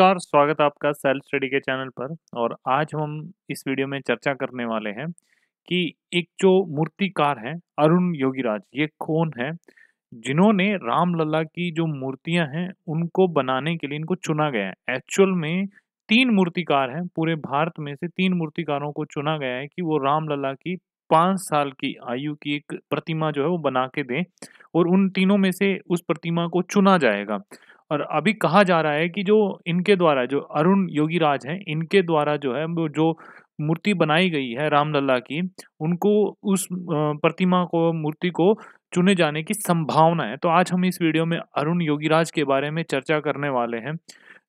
नमस्कार स्वागत आपका सेल्फ स्टडी के चैनल पर और आज हम इस वीडियो में चर्चा करने वाले हैं कि एक जो मूर्तिकार हैं अरुण योगीराज ये कौन है जिन्होंने रामलला की जो मूर्तियां हैं उनको बनाने के लिए इनको चुना गया है एक्चुअल में तीन मूर्तिकार हैं पूरे भारत में से तीन मूर्तिकारों को चुना गया है कि वो रामलला की पाँच साल की आयु की एक प्रतिमा जो है वो बना के दें और उन तीनों में से उस प्रतिमा को चुना जाएगा और अभी कहा जा रहा है कि जो इनके द्वारा जो अरुण योगी राज हैं इनके द्वारा जो है वो जो मूर्ति बनाई गई है रामलला की उनको उस प्रतिमा को मूर्ति को चुने जाने की संभावना है तो आज हम इस वीडियो में अरुण योगीराज के बारे में चर्चा करने वाले हैं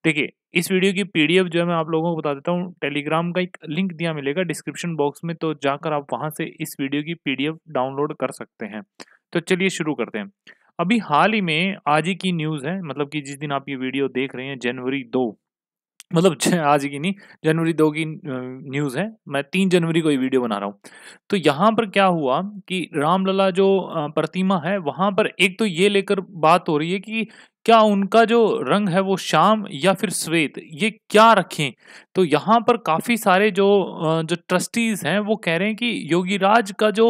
देखिए इस वीडियो की पीडीएफ जो है मैं आप लोगों को बता देता हूँ टेलीग्राम का एक लिंक दिया मिलेगा डिस्क्रिप्शन बॉक्स में तो जाकर आप वहाँ से इस वीडियो की पीडीएफ डाउनलोड कर सकते हैं तो चलिए शुरू करते हैं अभी हाल ही में आज ही की न्यूज़ है मतलब कि जिस दिन आप ये वीडियो देख रहे हैं जनवरी दो मतलब आज की नहीं जनवरी दो की न्यूज़ है मैं तीन जनवरी को ये वीडियो बना रहा हूँ तो यहाँ पर क्या हुआ कि रामलला जो प्रतिमा है वहाँ पर एक तो ये लेकर बात हो रही है कि क्या उनका जो रंग है वो शाम या फिर श्वेत ये क्या रखें तो यहाँ पर काफ़ी सारे जो जो ट्रस्टीज़ हैं वो कह रहे हैं कि योगी राज का जो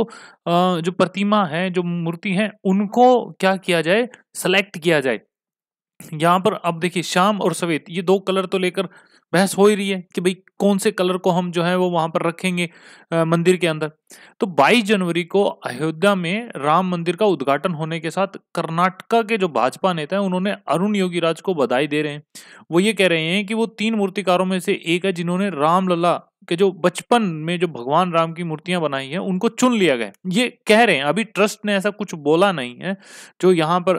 जो प्रतिमा है जो मूर्ति है उनको क्या किया जाए सेलेक्ट किया जाए यहाँ पर अब देखिए शाम और सफेद ये दो कलर तो लेकर बहस हो ही रही है कि भाई कौन से कलर को हम जो है वो वहां पर रखेंगे आ, मंदिर के अंदर तो 22 जनवरी को अयोध्या में राम मंदिर का उद्घाटन होने के साथ कर्नाटका के जो भाजपा नेता हैं उन्होंने अरुण योगी राज को बधाई दे रहे हैं वो ये कह रहे हैं कि वो तीन मूर्तिकारों में से एक है जिन्होंने रामलला के जो बचपन में जो भगवान राम की मूर्तियां बनाई हैं उनको चुन लिया गया ये कह रहे हैं अभी ट्रस्ट ने ऐसा कुछ बोला नहीं है जो यहाँ पर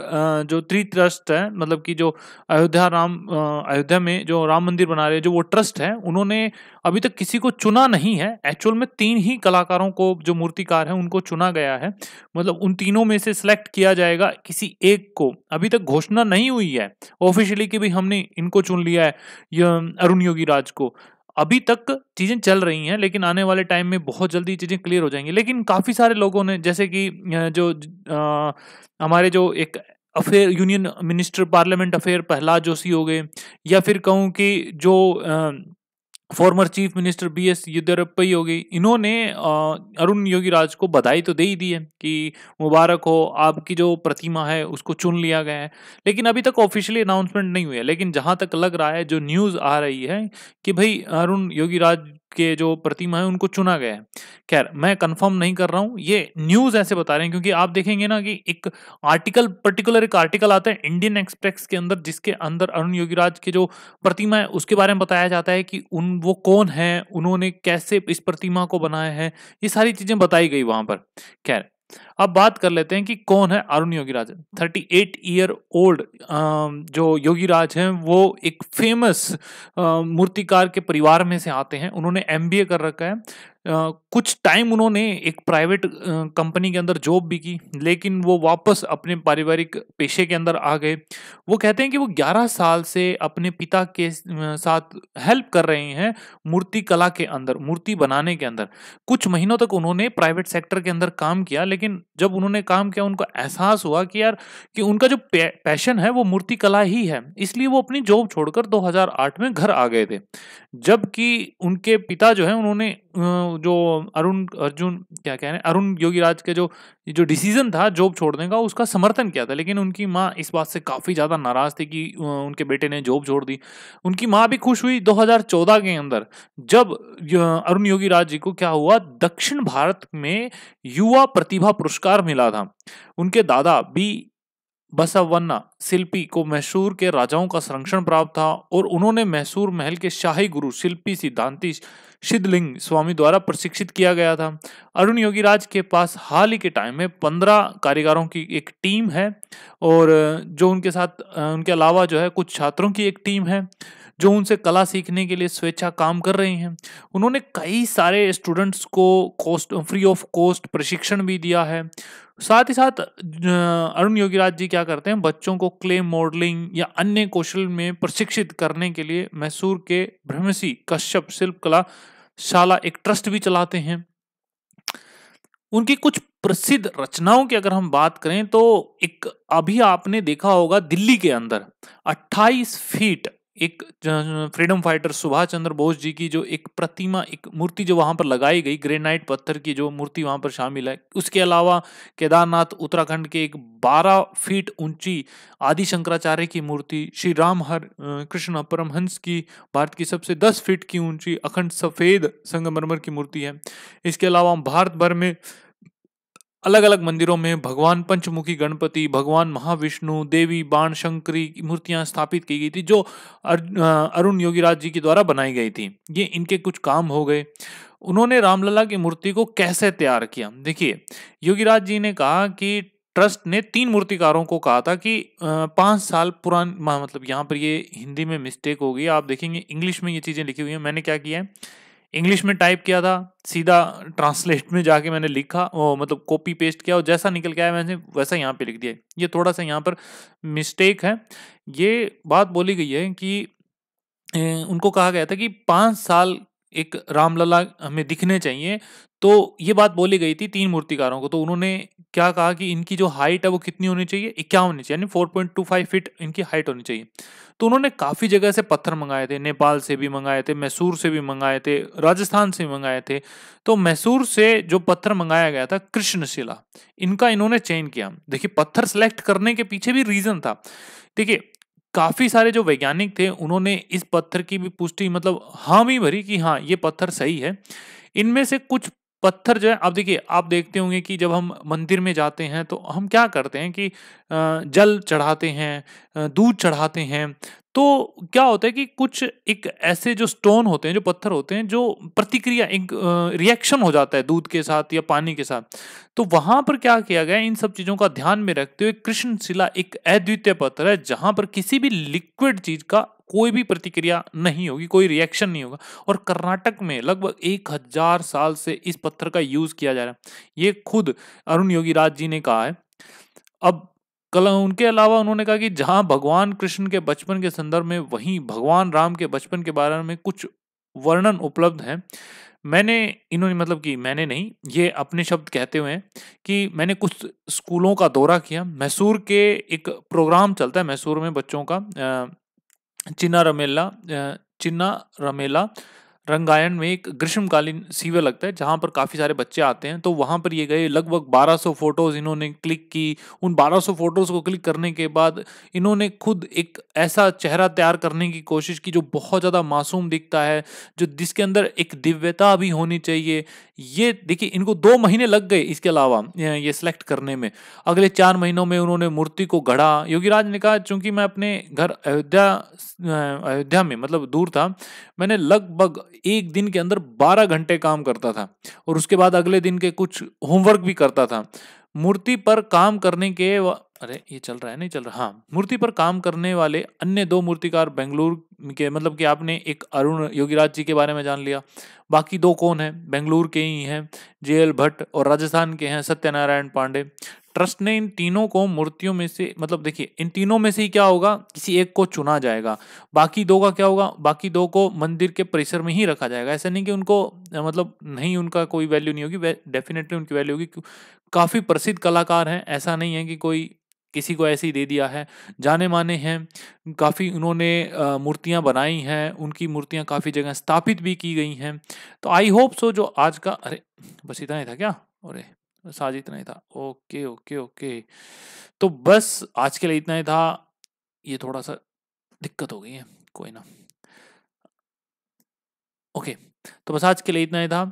जो त्रि ट्रस्ट है मतलब कि जो अयोध्या राम अयोध्या में जो राम मंदिर बना रहे हैं जो वो ट्रस्ट है उन्होंने अभी तक किसी को चुना नहीं है एक्चुअल में तीन ही कलाकारों को जो मूर्तिकार हैं उनको चुना गया है मतलब उन तीनों में से सिलेक्ट किया जाएगा किसी एक को अभी तक घोषणा नहीं हुई है ऑफिशियली कि भी हमने इनको चुन लिया है अरुण योगी राज को अभी तक चीज़ें चल रही हैं लेकिन आने वाले टाइम में बहुत जल्दी चीज़ें क्लियर हो जाएंगी लेकिन काफ़ी सारे लोगों ने जैसे कि जो आ, हमारे जो एक affair union minister parliament affair पहला जोशी हो गए या फिर कहूँ कि जो आ, former chief minister B S Yediyurappa हो गई इन्होंने अरुण योगी राज को बधाई तो दे ही दी है कि मुबारक हो आपकी जो प्रतिमा है उसको चुन लिया गया है लेकिन अभी तक ऑफिशियली अनाउंसमेंट नहीं हुई है लेकिन जहां तक लग रहा है जो न्यूज़ आ रही है कि भाई अरुण योगी राज के जो प्रतिमा है उनको चुना गया है खैर मैं कंफर्म नहीं कर रहा हूँ ये न्यूज़ ऐसे बता रहे हैं क्योंकि आप देखेंगे ना कि एक आर्टिकल पर्टिकुलर एक आर्टिकल आता है इंडियन एक्सप्रेस के अंदर जिसके अंदर अरुण योगीराज के जो प्रतिमा है उसके बारे में बताया जाता है कि उन वो कौन है उन्होंने कैसे इस प्रतिमा को बनाया है ये सारी चीज़ें बताई गई वहाँ पर खैर अब बात कर लेते हैं कि कौन है Arun Yogi Rajan thirty eight year old जो योगी राज हैं वो एक फेमस मूर्तिकार के परिवार में से आते हैं उन्होंने एम कर रखा है कुछ टाइम उन्होंने एक प्राइवेट कंपनी के अंदर जॉब भी की लेकिन वो वापस अपने पारिवारिक पेशे के अंदर आ गए वो कहते हैं कि वो 11 साल से अपने पिता के साथ हेल्प कर रहे हैं मूर्ति कला के अंदर मूर्ति बनाने के अंदर कुछ महीनों तक उन्होंने प्राइवेट सेक्टर के अंदर काम किया लेकिन जब उन्होंने काम किया उनको एहसास हुआ कि यार कि उनका जो पैशन है वो मूर्ति कला ही है इसलिए वो अपनी जॉब छोड़कर दो में घर आ गए थे जबकि उनके पिता जो है उन्होंने जो अरुण अर्जुन क्या कह रहे हैं अरुण योगी राज के जो जो डिसीजन था जॉब छोड़ने का उसका समर्थन किया था लेकिन उनकी माँ इस बात से काफ़ी ज़्यादा नाराज़ थी कि उनके बेटे ने जॉब छोड़ दी उनकी माँ भी खुश हुई 2014 के अंदर जब अरुण राज जी को क्या हुआ दक्षिण भारत में युवा प्रतिभा पुरस्कार मिला था उनके दादा बी बसवन्ना शिल्पी को मैसूर के राजाओं का संरक्षण प्राप्त था और उन्होंने मैसूर महल के शाही गुरु शिल्पी सिद्धांतिश सिद्धलिंग स्वामी द्वारा प्रशिक्षित किया गया था अरुण योगी राज के पास हाल ही के टाइम में पंद्रह कारीगरों की एक टीम है और जो उनके साथ उनके अलावा जो है कुछ छात्रों की एक टीम है जो उनसे कला सीखने के लिए स्वेच्छा काम कर रहे हैं उन्होंने कई सारे स्टूडेंट्स को कॉस्ट फ्री ऑफ कॉस्ट प्रशिक्षण भी दिया है साथ ही साथ अरुण योगीराज जी क्या करते हैं बच्चों को क्ले मॉडलिंग या अन्य कौशल में प्रशिक्षित करने के लिए मैसूर के भ्रमसी कश्यप शिल्प कला शाला एक ट्रस्ट भी चलाते हैं उनकी कुछ प्रसिद्ध रचनाओं की अगर हम बात करें तो एक अभी आपने देखा होगा दिल्ली के अंदर 28 फीट एक फ्रीडम फाइटर सुभाष चंद्र बोस जी की जो एक प्रतिमा एक मूर्ति जो वहाँ पर लगाई गई ग्रेनाइट पत्थर की जो मूर्ति वहाँ पर शामिल है उसके अलावा केदारनाथ उत्तराखंड के एक 12 फीट ऊंची आदि शंकराचार्य की मूर्ति श्री राम हर कृष्ण परमहंस की भारत की सबसे 10 फीट की ऊंची अखंड सफ़ेद संगमरमर की मूर्ति है इसके अलावा भारत भर में अलग अलग मंदिरों में भगवान पंचमुखी गणपति भगवान महाविष्णु देवी बाण शंकरी की मूर्तियां स्थापित की गई थी जो अरुण योगीराज जी के द्वारा बनाई गई थी ये इनके कुछ काम हो गए उन्होंने रामलला की मूर्ति को कैसे तैयार किया देखिए योगीराज जी ने कहा कि ट्रस्ट ने तीन मूर्तिकारों को कहा था कि पाँच साल पुरान मतलब यहाँ पर ये हिंदी में मिस्टेक हो गई आप देखेंगे इंग्लिश में ये चीज़ें लिखी हुई हैं मैंने क्या किया है इंग्लिश में टाइप किया था सीधा ट्रांसलेट में जाके मैंने लिखा ओ, मतलब कॉपी पेस्ट किया और जैसा निकल के आया मैंने वैसा यहाँ पे लिख दिया ये थोड़ा सा यहाँ पर मिस्टेक है ये बात बोली गई है कि उनको कहा गया था कि पाँच साल एक रामलला हमें दिखने चाहिए तो ये बात बोली गई थी तीन मूर्तिकारों को तो उन्होंने क्या कहा कि इनकी जो हाइट है वो कितनी होनी चाहिए इक्यावन होनी चाहिए यानी 4.25 फीट इनकी हाइट होनी चाहिए तो उन्होंने काफ़ी जगह से पत्थर मंगाए थे नेपाल से भी मंगाए थे मैसूर से भी मंगाए थे राजस्थान से मंगाए थे तो मैसूर से जो पत्थर मंगाया गया था कृष्णशिला इनका इन्होंने चयन किया देखिए पत्थर सेलेक्ट करने के पीछे भी रीज़न था देखिए काफ़ी सारे जो वैज्ञानिक थे उन्होंने इस पत्थर की भी पुष्टि मतलब हाँ भी भरी कि हाँ ये पत्थर सही है इनमें से कुछ पत्थर जो है आप देखिए आप देखते होंगे कि जब हम मंदिर में जाते हैं तो हम क्या करते हैं कि जल चढ़ाते हैं दूध चढ़ाते हैं तो क्या होता है कि कुछ एक ऐसे जो स्टोन होते हैं जो पत्थर होते हैं जो प्रतिक्रिया एक रिएक्शन हो जाता है दूध के साथ या पानी के साथ तो वहां पर क्या किया गया इन सब चीजों का ध्यान में रखते हुए कृष्णशिला एक अद्वितीय पत्थर है जहां पर किसी भी लिक्विड चीज का कोई भी प्रतिक्रिया नहीं होगी कोई रिएक्शन नहीं होगा और कर्नाटक में लगभग एक हजार साल से इस पत्थर का यूज किया जा रहा है ये खुद अरुण योगी राज जी ने कहा है अब कला उनके अलावा उन्होंने कहा कि जहां भगवान कृष्ण के बचपन के संदर्भ में वहीं भगवान राम के बचपन के बारे में कुछ वर्णन उपलब्ध हैं मैंने इन्होंने मतलब कि मैंने नहीं ये अपने शब्द कहते हुए हैं कि मैंने कुछ स्कूलों का दौरा किया मैसूर के एक प्रोग्राम चलता है मैसूर में बच्चों का चिन्ना रमेला चिन्ना रमेला रंगायन में एक ग्रीष्मकालीन शिविर लगता है जहाँ पर काफ़ी सारे बच्चे आते हैं तो वहाँ पर ये गए लगभग 1200 फोटोज़ इन्होंने क्लिक की उन 1200 फोटोज़ को क्लिक करने के बाद इन्होंने खुद एक ऐसा चेहरा तैयार करने की कोशिश की जो बहुत ज़्यादा मासूम दिखता है जो जिसके अंदर एक दिव्यता भी होनी चाहिए ये देखिए इनको दो महीने लग गए इसके अलावा ये सिलेक्ट करने में अगले चार महीनों में उन्होंने मूर्ति को गढ़ा योगीराज ने कहा चूँकि मैं अपने घर अयोध्या अयोध्या में मतलब दूर था मैंने लगभग एक दिन के अंदर बारह घंटे काम करता था और उसके बाद अगले दिन के कुछ होमवर्क भी करता था मूर्ति पर काम करने के अरे ये चल रहा है नहीं चल रहा हाँ मूर्ति पर काम करने वाले अन्य दो मूर्तिकार बेंगलुरु के मतलब कि आपने एक अरुण योगीराज जी के बारे में जान लिया बाकी दो कौन हैं बेंगलुरु के ही हैं जे एल भट्ट और राजस्थान के हैं सत्यनारायण पांडे ट्रस्ट ने इन तीनों को मूर्तियों में से मतलब देखिए इन तीनों में से ही क्या होगा किसी एक को चुना जाएगा बाकी दो का क्या होगा बाकी दो को मंदिर के परिसर में ही रखा जाएगा ऐसा नहीं कि उनको मतलब नहीं उनका कोई वैल्यू नहीं होगी डेफिनेटली उनकी वैल्यू होगी काफ़ी प्रसिद्ध कलाकार हैं ऐसा नहीं है कि कोई किसी को ऐसे ही दे दिया है जाने माने हैं काफ़ी उन्होंने मूर्तियाँ बनाई हैं उनकी मूर्तियाँ काफ़ी जगह स्थापित भी की गई हैं तो आई होप सो जो आज का अरे बस इतना ही था क्या अरे इतना ही था ओके ओके ओके तो बस आज के लिए इतना ही था ये थोड़ा सा दिक्कत हो गई है कोई ना ओके तो बस आज के लिए इतना ही था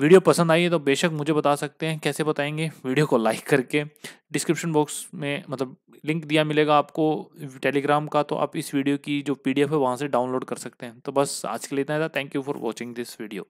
वीडियो पसंद आई है तो बेशक मुझे बता सकते हैं कैसे बताएंगे वीडियो को लाइक करके डिस्क्रिप्शन बॉक्स में मतलब लिंक दिया मिलेगा आपको टेलीग्राम का तो आप इस वीडियो की जो पीडीएफ है वहाँ से डाउनलोड कर सकते हैं तो बस आज के लिए इतना था thank you for watching this video